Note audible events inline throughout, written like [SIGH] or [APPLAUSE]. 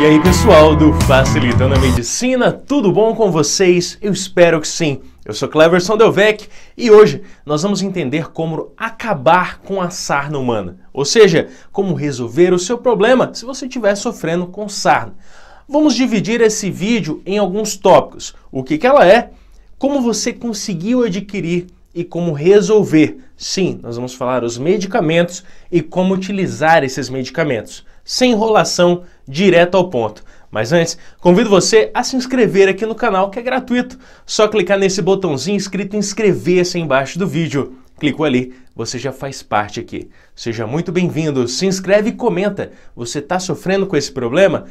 E aí, pessoal do Facilitando a Medicina, tudo bom com vocês? Eu espero que sim. Eu sou Cleverson Delvec e hoje nós vamos entender como acabar com a sarna humana, ou seja, como resolver o seu problema se você estiver sofrendo com sarna. Vamos dividir esse vídeo em alguns tópicos: o que, que ela é, como você conseguiu adquirir e como resolver. Sim, nós vamos falar os medicamentos e como utilizar esses medicamentos sem enrolação, direto ao ponto. Mas antes, convido você a se inscrever aqui no canal que é gratuito. Só clicar nesse botãozinho escrito inscrever-se embaixo do vídeo. Clicou ali, você já faz parte aqui. Seja muito bem-vindo, se inscreve e comenta. Você está sofrendo com esse problema?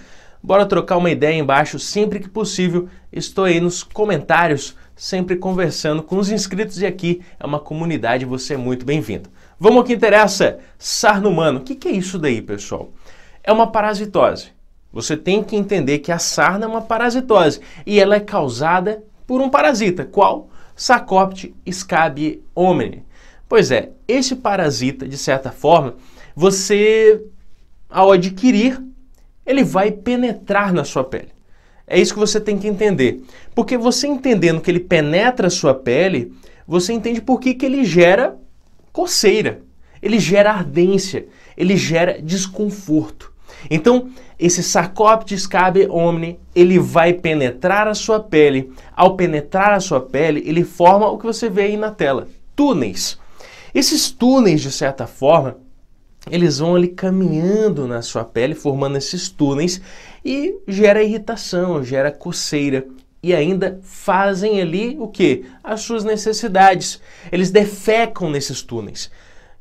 Bora trocar uma ideia embaixo sempre que possível. Estou aí nos comentários, sempre conversando com os inscritos e aqui é uma comunidade, você é muito bem-vindo. Vamos ao que interessa, sarno humano. O que, que é isso daí, pessoal? é uma parasitose. Você tem que entender que a sarna é uma parasitose e ela é causada por um parasita. Qual? Sarcopte scabie homini. Pois é, esse parasita, de certa forma, você, ao adquirir, ele vai penetrar na sua pele. É isso que você tem que entender. Porque você entendendo que ele penetra a sua pele, você entende por que, que ele gera coceira, ele gera ardência, ele gera desconforto. Então, esse sarcópte cabe omni, ele vai penetrar a sua pele. Ao penetrar a sua pele, ele forma o que você vê aí na tela, túneis. Esses túneis, de certa forma, eles vão ali caminhando na sua pele, formando esses túneis e gera irritação, gera coceira e ainda fazem ali o que? As suas necessidades. Eles defecam nesses túneis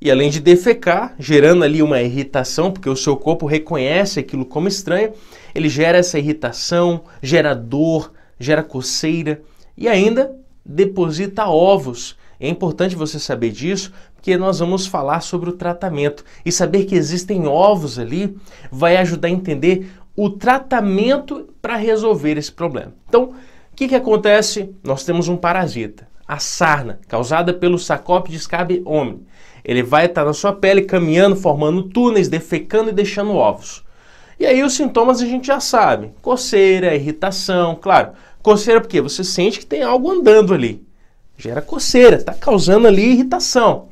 e além de defecar, gerando ali uma irritação, porque o seu corpo reconhece aquilo como estranho, ele gera essa irritação, gera dor, gera coceira e ainda deposita ovos. É importante você saber disso, porque nós vamos falar sobre o tratamento e saber que existem ovos ali vai ajudar a entender o tratamento para resolver esse problema. Então, o que, que acontece? Nós temos um parasita, a sarna, causada pelo Sacopides cabe homem. Ele vai estar na sua pele caminhando, formando túneis, defecando e deixando ovos. E aí os sintomas a gente já sabe: coceira, irritação, claro. Coceira porque você sente que tem algo andando ali. Gera coceira, está causando ali irritação.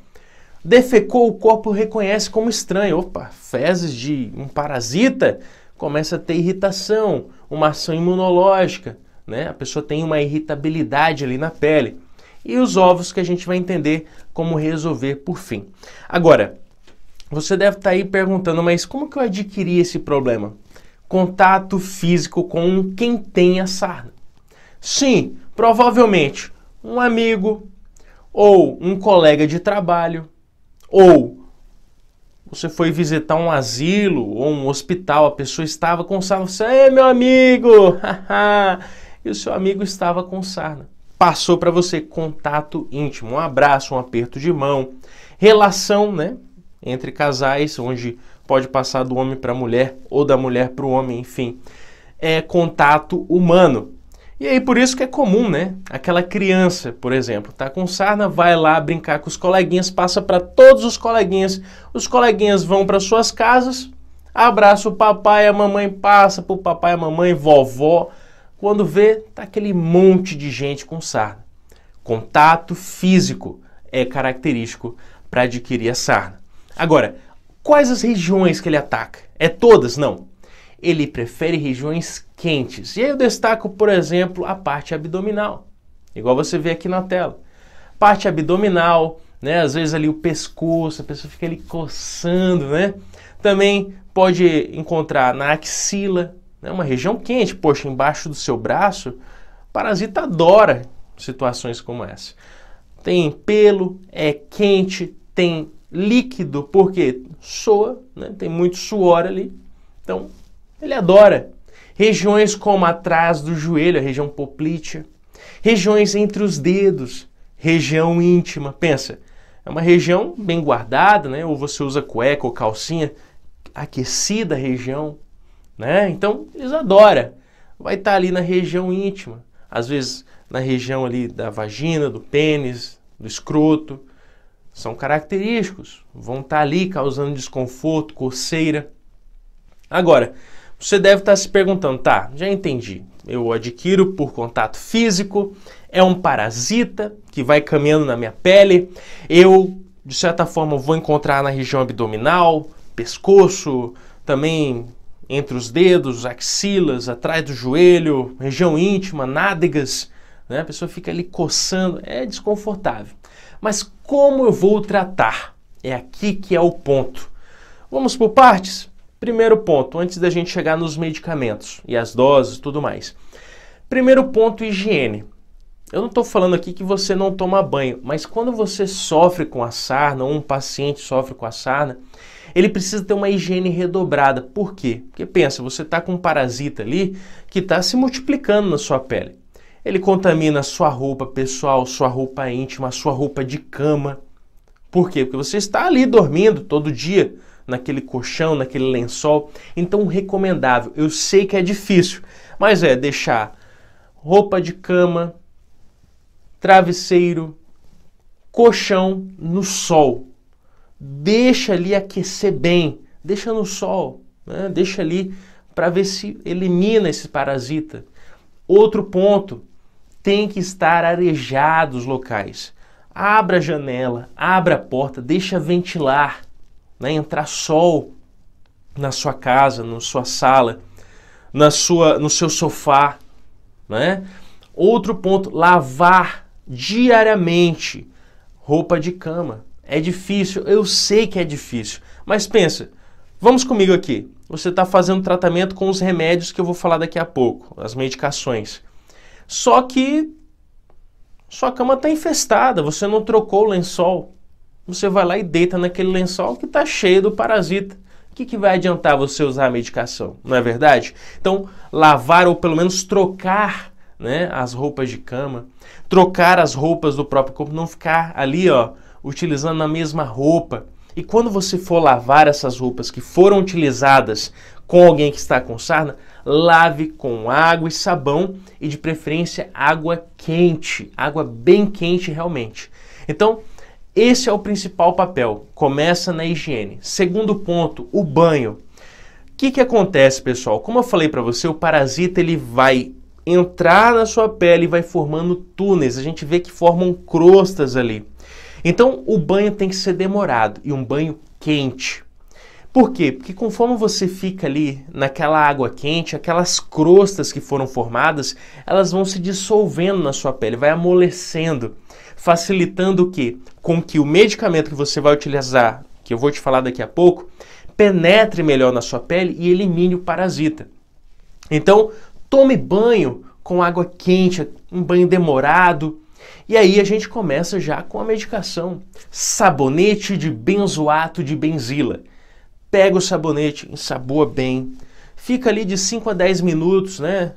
Defecou, o corpo reconhece como estranho. Opa, fezes de um parasita começa a ter irritação, uma ação imunológica, né? A pessoa tem uma irritabilidade ali na pele e os ovos que a gente vai entender como resolver por fim. Agora, você deve estar tá aí perguntando, mas como que eu adquiri esse problema? Contato físico com quem tem a sarna. Sim, provavelmente um amigo ou um colega de trabalho ou você foi visitar um asilo ou um hospital, a pessoa estava com sarna, você, meu amigo, [LAUGHS] e o seu amigo estava com sarna passou para você contato íntimo, um abraço, um aperto de mão, relação, né, entre casais, onde pode passar do homem para a mulher ou da mulher para o homem, enfim, é contato humano. E aí por isso que é comum, né? Aquela criança, por exemplo, tá com sarna, vai lá brincar com os coleguinhas, passa para todos os coleguinhas. Os coleguinhas vão para suas casas, abraça o papai, a mamãe passa pro papai, a mamãe, vovó, quando vê, tá aquele monte de gente com sarna. Contato físico é característico para adquirir a sarna. Agora, quais as regiões que ele ataca? É todas? Não. Ele prefere regiões quentes. E aí eu destaco, por exemplo, a parte abdominal, igual você vê aqui na tela. Parte abdominal, né? Às vezes ali o pescoço, a pessoa fica ali coçando, né? Também pode encontrar na axila, né, uma região quente, poxa, embaixo do seu braço, o parasita adora situações como essa. Tem pelo, é quente, tem líquido, porque soa, né, tem muito suor ali, então ele adora. Regiões como atrás do joelho, a região poplítea, regiões entre os dedos, região íntima. Pensa, é uma região bem guardada, né? Ou você usa cueca ou calcinha, aquecida a região né? Então eles adoram. Vai estar tá ali na região íntima, às vezes na região ali da vagina, do pênis, do escroto. São característicos, vão estar ali causando desconforto, coceira. Agora, você deve estar se perguntando, tá, já entendi. Eu adquiro por contato físico, é um parasita que vai caminhando na minha pele. Eu, de certa forma, vou encontrar na região abdominal, pescoço, também entre os dedos, axilas, atrás do joelho, região íntima, nádegas, né? A pessoa fica ali coçando, é desconfortável. Mas como eu vou tratar? É aqui que é o ponto. Vamos por partes? Primeiro ponto, antes da gente chegar nos medicamentos e as doses tudo mais. Primeiro ponto, higiene. Eu não estou falando aqui que você não toma banho, mas quando você sofre com a sarna, ou um paciente sofre com a sarna, ele precisa ter uma higiene redobrada. Por quê? Porque pensa, você está com um parasita ali que está se multiplicando na sua pele. Ele contamina sua roupa pessoal, sua roupa íntima, sua roupa de cama. Por quê? Porque você está ali dormindo todo dia naquele colchão, naquele lençol. Então, recomendável. Eu sei que é difícil, mas é deixar roupa de cama, travesseiro, colchão no sol deixa ali aquecer bem, deixa no sol, né? deixa ali para ver se elimina esse parasita. Outro ponto, tem que estar arejados os locais. Abra a janela, abra a porta, deixa ventilar, né? entrar sol na sua casa, na sua sala, na sua, no seu sofá, né? Outro ponto, lavar diariamente roupa de cama. É difícil, eu sei que é difícil, mas pensa, vamos comigo aqui. Você está fazendo tratamento com os remédios que eu vou falar daqui a pouco, as medicações. Só que sua cama está infestada, você não trocou o lençol. Você vai lá e deita naquele lençol que está cheio do parasita. O que, que vai adiantar você usar a medicação? Não é verdade? Então, lavar ou pelo menos trocar né, as roupas de cama, trocar as roupas do próprio corpo, não ficar ali, ó utilizando a mesma roupa. E quando você for lavar essas roupas que foram utilizadas com alguém que está com sarna, lave com água e sabão e de preferência água quente, água bem quente realmente. Então, esse é o principal papel. Começa na higiene. Segundo ponto, o banho. O que, que acontece, pessoal? Como eu falei para você, o parasita ele vai entrar na sua pele e vai formando túneis. A gente vê que formam crostas ali. Então o banho tem que ser demorado e um banho quente. Por quê? Porque conforme você fica ali naquela água quente, aquelas crostas que foram formadas, elas vão se dissolvendo na sua pele, vai amolecendo, facilitando o quê? Com que o medicamento que você vai utilizar, que eu vou te falar daqui a pouco, penetre melhor na sua pele e elimine o parasita. Então, tome banho com água quente, um banho demorado, e aí a gente começa já com a medicação. Sabonete de benzoato de benzila. Pega o sabonete, ensaboa bem, fica ali de 5 a 10 minutos, né?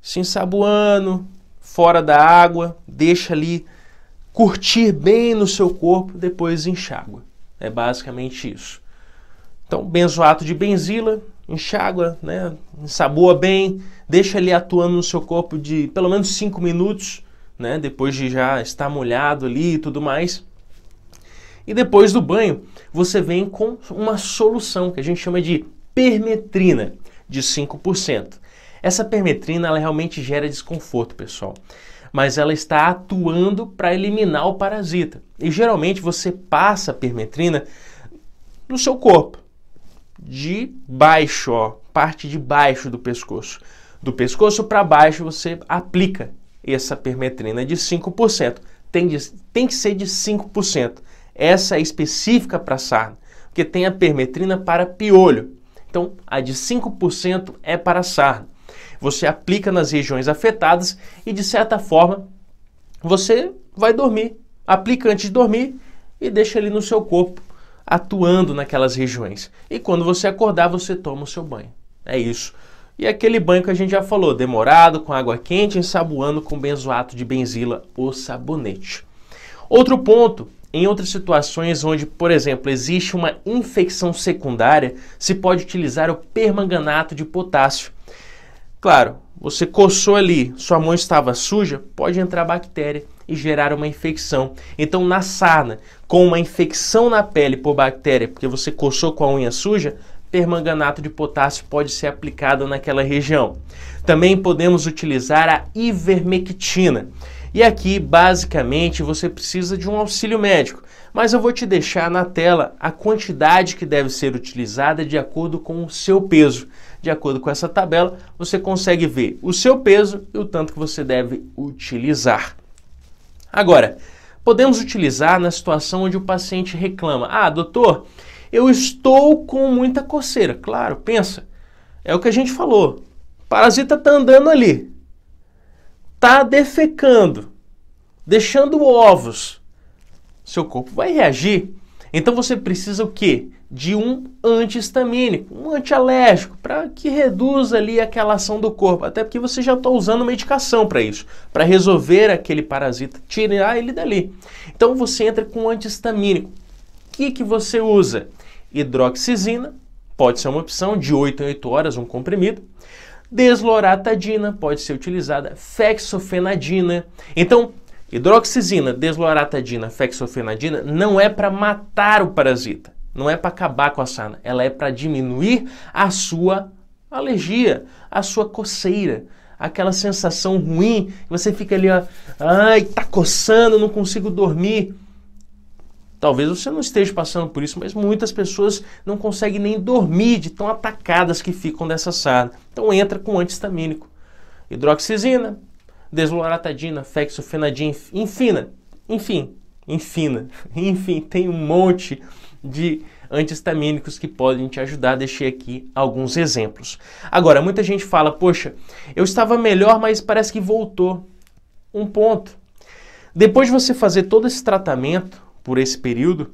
Se ensaboando, fora da água, deixa ali curtir bem no seu corpo, depois enxágua. É basicamente isso. Então, benzoato de benzila, enxágua, né? Ensaboa bem, deixa ali atuando no seu corpo de pelo menos 5 minutos né? Depois de já estar molhado ali e tudo mais. E depois do banho, você vem com uma solução que a gente chama de permetrina de 5%. Essa permetrina ela realmente gera desconforto, pessoal, mas ela está atuando para eliminar o parasita. E geralmente você passa a permetrina no seu corpo, de baixo, ó, parte de baixo do pescoço. Do pescoço para baixo você aplica essa permetrina de 5%. Tem, de, tem que ser de 5%. Essa é específica para sarna, porque tem a permetrina para piolho. Então, a de 5% é para sarna. Você aplica nas regiões afetadas e, de certa forma, você vai dormir. Aplica antes de dormir e deixa ali no seu corpo, atuando naquelas regiões. E quando você acordar, você toma o seu banho. É isso. E aquele banho que a gente já falou, demorado, com água quente, ensaboando com benzoato de benzila ou sabonete. Outro ponto, em outras situações onde, por exemplo, existe uma infecção secundária, se pode utilizar o permanganato de potássio. Claro, você coçou ali, sua mão estava suja, pode entrar bactéria e gerar uma infecção. Então, na sarna, com uma infecção na pele por bactéria, porque você coçou com a unha suja, permanganato de potássio pode ser aplicado naquela região. Também podemos utilizar a ivermectina. E aqui, basicamente, você precisa de um auxílio médico, mas eu vou te deixar na tela a quantidade que deve ser utilizada de acordo com o seu peso. De acordo com essa tabela, você consegue ver o seu peso e o tanto que você deve utilizar. Agora, podemos utilizar na situação onde o paciente reclama: Ah, doutor, eu estou com muita coceira. Claro, pensa. É o que a gente falou. O parasita tá andando ali. Tá defecando, deixando ovos. Seu corpo vai reagir. Então você precisa o quê? De um antihistamínico, um antialérgico, para que reduza ali aquela ação do corpo. Até porque você já está usando medicação para isso, para resolver aquele parasita, tirar ele dali. Então você entra com um antihistamínico. O que, que você usa? Hidroxizina, pode ser uma opção de 8 em 8 horas, um comprimido. Desloratadina pode ser utilizada, fexofenadina. Então, hidroxizina, desloratadina, fexofenadina não é para matar o parasita, não é para acabar com a sarna, ela é para diminuir a sua alergia, a sua coceira, aquela sensação ruim, você fica ali, ó, ai, tá coçando, não consigo dormir. Talvez você não esteja passando por isso, mas muitas pessoas não conseguem nem dormir de tão atacadas que ficam dessa sarna. Então entra com antihistamínico. Hidroxizina, desloratadina, fexofenadina, infina, enfim, infina, [LAUGHS] enfim, tem um monte de antihistamínicos que podem te ajudar. Deixei aqui alguns exemplos. Agora, muita gente fala: "Poxa, eu estava melhor, mas parece que voltou". Um ponto. Depois de você fazer todo esse tratamento, por esse período.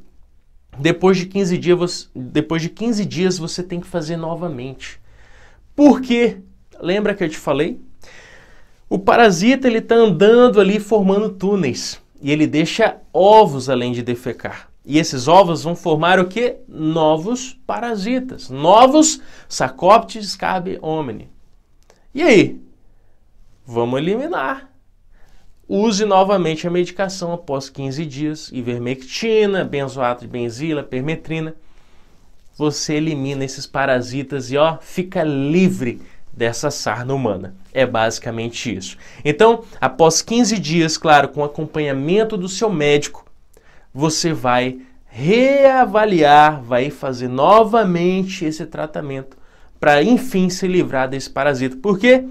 Depois de 15 dias, depois de 15 dias você tem que fazer novamente. Porque lembra que eu te falei? O parasita ele está andando ali formando túneis e ele deixa ovos além de defecar. E esses ovos vão formar o que? Novos parasitas, novos Saccoptes scabe homini. E aí? Vamos eliminar. Use novamente a medicação após 15 dias, ivermectina, benzoato de benzila, permetrina. Você elimina esses parasitas e ó, fica livre dessa sarna humana. É basicamente isso. Então, após 15 dias, claro, com acompanhamento do seu médico, você vai reavaliar, vai fazer novamente esse tratamento para enfim se livrar desse parasita. Por quê?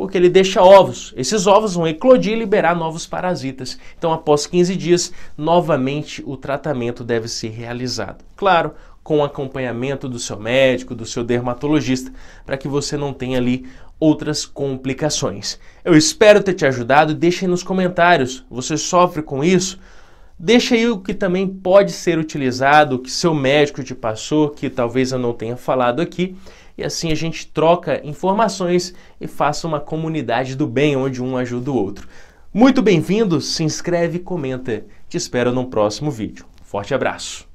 porque ele deixa ovos. Esses ovos vão eclodir e liberar novos parasitas. Então, após 15 dias, novamente o tratamento deve ser realizado. Claro, com acompanhamento do seu médico, do seu dermatologista, para que você não tenha ali outras complicações. Eu espero ter te ajudado. Deixe nos comentários, você sofre com isso? Deixa aí o que também pode ser utilizado, que seu médico te passou, que talvez eu não tenha falado aqui e assim a gente troca informações e faça uma comunidade do bem onde um ajuda o outro. Muito bem-vindo, se inscreve, comenta. Te espero no próximo vídeo. Forte abraço!